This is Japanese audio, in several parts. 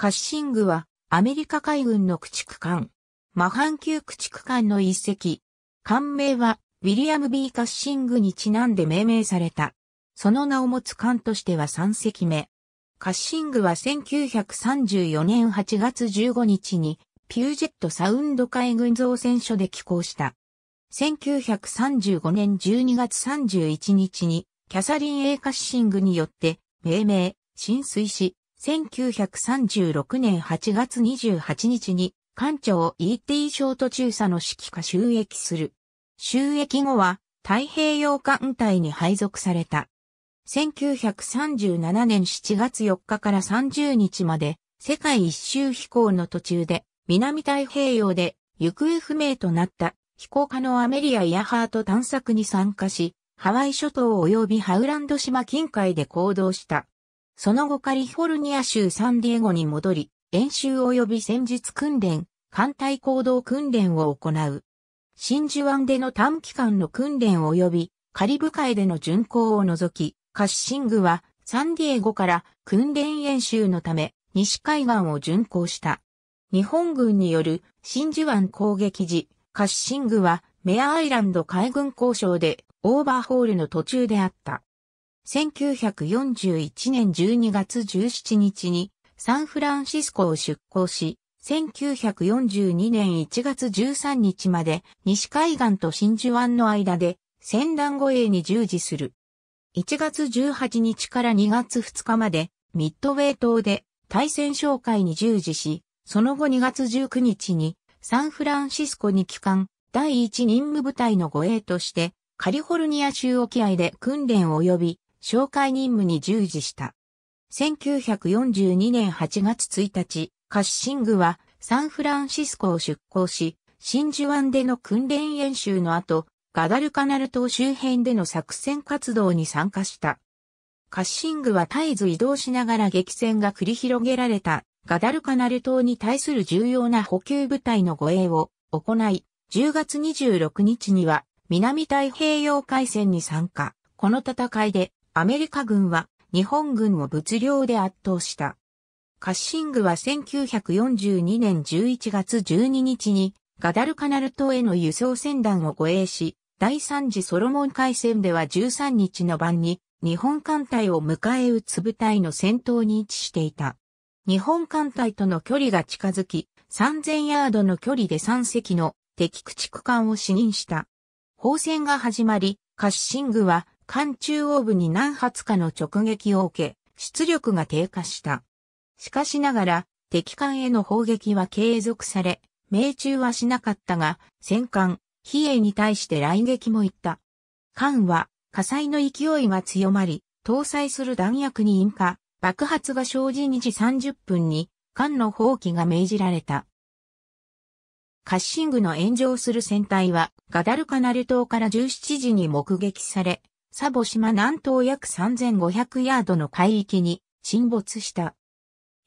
カッシングはアメリカ海軍の駆逐艦。マハン級駆逐艦の一隻。艦名はウィリアム・ B・ カッシングにちなんで命名された。その名を持つ艦としては3隻目。カッシングは1934年8月15日にピュージェットサウンド海軍造船所で寄港した。1935年12月31日にキャサリン・ A・ カッシングによって命名、浸水し、1936年8月28日に、艦長 E.T. ショート中佐の指揮下収益する。収益後は、太平洋艦隊に配属された。1937年7月4日から30日まで、世界一周飛行の途中で、南太平洋で行方不明となった飛行家のアメリア・イヤハート探索に参加し、ハワイ諸島及びハウランド島近海で行動した。その後カリフォルニア州サンディエゴに戻り、演習及び戦術訓練、艦隊行動訓練を行う。真珠湾での短期間の訓練及びカリブ海での巡航を除き、カッシングはサンディエゴから訓練演習のため西海岸を巡航した。日本軍による真珠湾攻撃時、カッシングはメアアイランド海軍交渉でオーバーホールの途中であった。1941年12月17日にサンフランシスコを出港し、1942年1月13日まで西海岸と真珠湾の間で戦団護衛に従事する。1月18日から2月2日までミッドウェイ島で対戦紹介に従事し、その後2月19日にサンフランシスコに帰還第1任務部隊の護衛としてカリフォルニア州沖合で訓練及び紹介任務に従事した。1942年8月1日、カッシングはサンフランシスコを出港し、真珠湾での訓練演習の後、ガダルカナル島周辺での作戦活動に参加した。カッシングは絶えず移動しながら激戦が繰り広げられたガダルカナル島に対する重要な補給部隊の護衛を行い、10月26日には南太平洋海戦に参加。この戦いでアメリカ軍は日本軍を物量で圧倒した。カッシングは1942年11月12日にガダルカナル島への輸送船団を護衛し、第3次ソロモン海戦では13日の晩に日本艦隊を迎え撃つ部隊の戦闘に位置していた。日本艦隊との距離が近づき、3000ヤードの距離で3隻の敵駆逐艦を視認した。砲戦が始まり、カッシングは艦中央部に何発かの直撃を受け、出力が低下した。しかしながら、敵艦への砲撃は継続され、命中はしなかったが、戦艦、比叡に対して来撃も行った。艦は、火災の勢いが強まり、搭載する弾薬に引火、爆発が生じ2時30分に、艦の放棄が命じられた。カッシングの炎上する船体は、ガダルカナル島から17時に目撃され、サボ島南東約3500ヤードの海域に沈没した。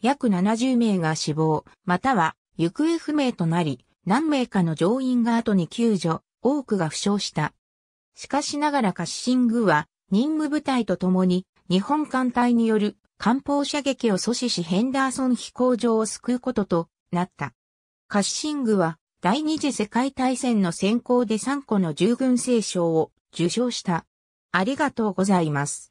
約70名が死亡、または行方不明となり、何名かの乗員が後に救助、多くが負傷した。しかしながらカッシングは任務部隊と共に日本艦隊による艦砲射撃を阻止しヘンダーソン飛行場を救うこととなった。カッシングは第二次世界大戦の先行で3個の従軍聖賞を受賞した。ありがとうございます。